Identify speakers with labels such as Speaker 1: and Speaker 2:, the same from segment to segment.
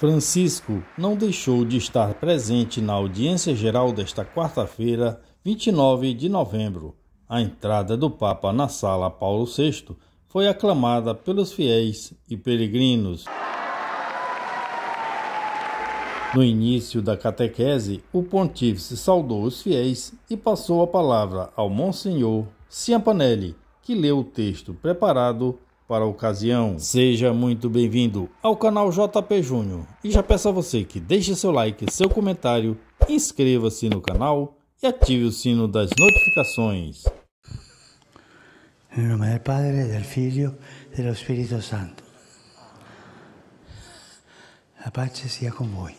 Speaker 1: Francisco não deixou de estar presente na audiência geral desta quarta-feira, 29 de novembro. A entrada do Papa na Sala Paulo VI foi aclamada pelos fiéis e peregrinos. No início da catequese, o pontífice saudou os fiéis e passou a palavra ao Monsenhor Ciampanelli, que leu o texto preparado para a ocasião. Seja muito bem-vindo ao canal JP Júnior e já peço a você que deixe seu like, seu comentário, inscreva-se no canal e ative o sino das notificações.
Speaker 2: Em nome do Pai, do Filho e do Espírito Santo. A paz seja com voi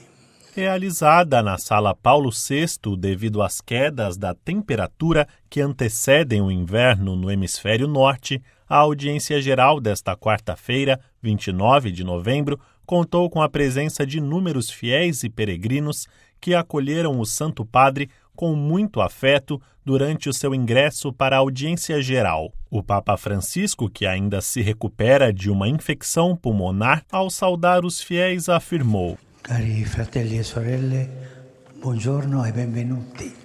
Speaker 1: realizada na Sala Paulo VI devido às quedas da temperatura que antecedem o inverno no hemisfério norte, a audiência geral desta quarta-feira, 29 de novembro, contou com a presença de inúmeros fiéis e peregrinos que acolheram o Santo Padre com muito afeto durante o seu ingresso para a audiência geral. O Papa Francisco, que ainda se recupera de uma infecção pulmonar, ao
Speaker 2: saudar os fiéis, afirmou: Cari fratelli e sorelle, buongiorno e benvenuti.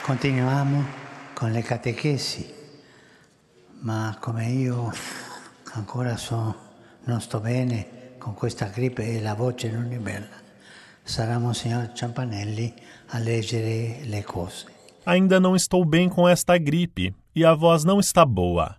Speaker 2: Continuiamo con le catechesi, ma come io ancora so, non sto bene con questa gripe e la voce non è bella, sarà Monsignor Ciampanelli a leggere le cose.
Speaker 1: Ainda não estou bem com esta gripe e a voz não está boa.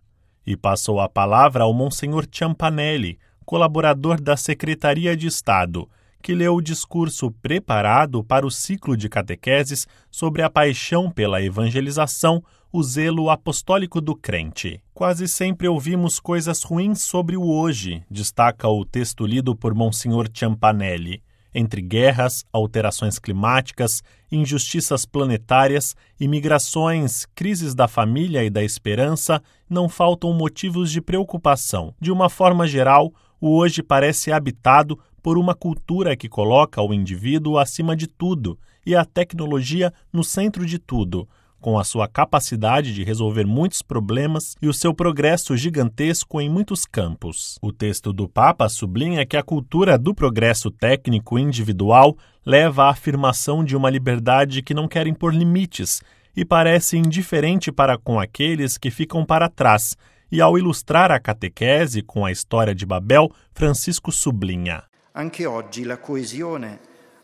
Speaker 1: E passou a palavra ao Monsenhor Ciampanelli, colaborador da Secretaria de Estado, que leu o discurso preparado para o ciclo de catequeses sobre a paixão pela evangelização, o zelo apostólico do crente. Quase sempre ouvimos coisas ruins sobre o hoje, destaca o texto lido por Monsenhor Ciampanelli entre guerras, alterações climáticas, injustiças planetárias, imigrações, crises da família e da esperança, não faltam motivos de preocupação. De uma forma geral, o hoje parece habitado por uma cultura que coloca o indivíduo acima de tudo e a tecnologia no centro de tudo com a sua capacidade de resolver muitos problemas e o seu progresso gigantesco em muitos campos. O texto do Papa sublinha que a cultura do progresso técnico individual leva à afirmação de uma liberdade que não quer impor limites e parece indiferente para com aqueles que ficam para trás. E ao ilustrar a catequese com a história de Babel, Francisco sublinha:
Speaker 2: Anche oggi la coesione,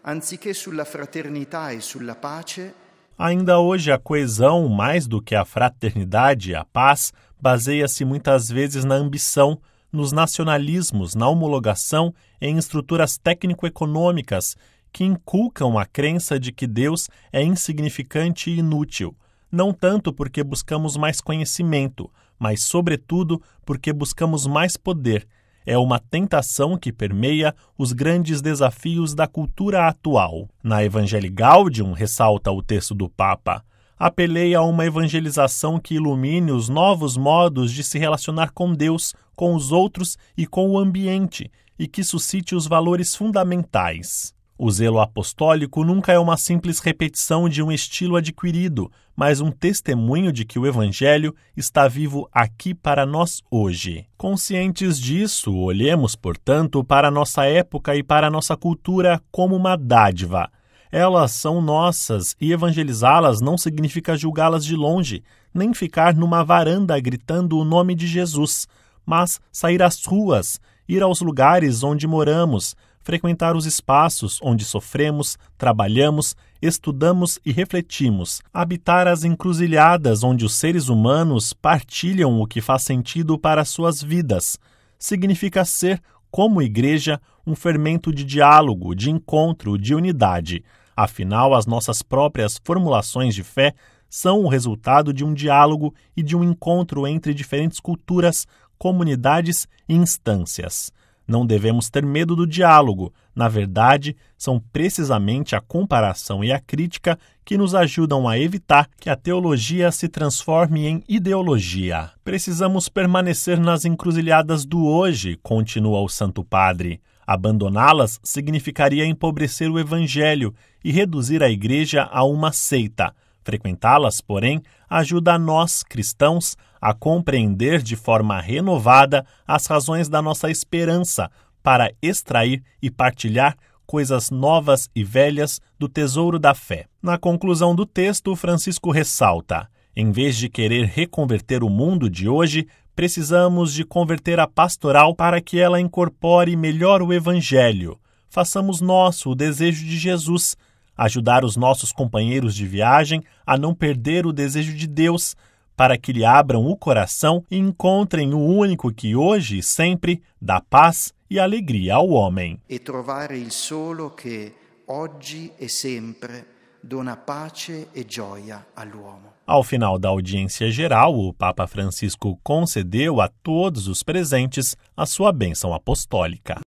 Speaker 2: anziché sulla fraternità e sulla pace,
Speaker 1: Ainda hoje, a coesão, mais do que a fraternidade, e a paz, baseia-se muitas vezes na ambição, nos nacionalismos, na homologação em estruturas técnico-econômicas que inculcam a crença de que Deus é insignificante e inútil, não tanto porque buscamos mais conhecimento, mas, sobretudo, porque buscamos mais poder é uma tentação que permeia os grandes desafios da cultura atual. Na Evangelii Gaudium, ressalta o texto do Papa, apelei a uma evangelização que ilumine os novos modos de se relacionar com Deus, com os outros e com o ambiente, e que suscite os valores fundamentais. O zelo apostólico nunca é uma simples repetição de um estilo adquirido, mas um testemunho de que o Evangelho está vivo aqui para nós hoje. Conscientes disso, olhemos, portanto, para nossa época e para nossa cultura como uma dádiva. Elas são nossas e evangelizá-las não significa julgá-las de longe, nem ficar numa varanda gritando o nome de Jesus, mas sair às ruas, ir aos lugares onde moramos, frequentar os espaços onde sofremos, trabalhamos, estudamos e refletimos, habitar as encruzilhadas onde os seres humanos partilham o que faz sentido para suas vidas, significa ser, como igreja, um fermento de diálogo, de encontro, de unidade. Afinal, as nossas próprias formulações de fé são o resultado de um diálogo e de um encontro entre diferentes culturas, comunidades e instâncias. Não devemos ter medo do diálogo. Na verdade, são precisamente a comparação e a crítica que nos ajudam a evitar que a teologia se transforme em ideologia. Precisamos permanecer nas encruzilhadas do hoje, continua o Santo Padre. Abandoná-las significaria empobrecer o Evangelho e reduzir a Igreja a uma seita. Frequentá-las, porém, ajuda a nós, cristãos, a compreender de forma renovada as razões da nossa esperança para extrair e partilhar coisas novas e velhas do tesouro da fé. Na conclusão do texto, Francisco ressalta: em vez de querer reconverter o mundo de hoje, precisamos de converter a pastoral para que ela incorpore melhor o evangelho. Façamos nosso o desejo de Jesus ajudar os nossos companheiros de viagem a não perder o desejo de Deus, para que lhe abram o coração e encontrem o único que hoje e sempre dá paz e alegria ao homem.
Speaker 2: E trovare il solo que oggi e sempre dona pace e gioia all'uomo.
Speaker 1: Ao final da audiência geral, o Papa Francisco concedeu a todos os presentes a sua bênção apostólica.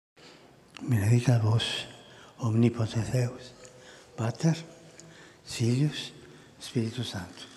Speaker 2: Benedica vos, omnipotente Deus. Pater, Filhos, Espírito Santo.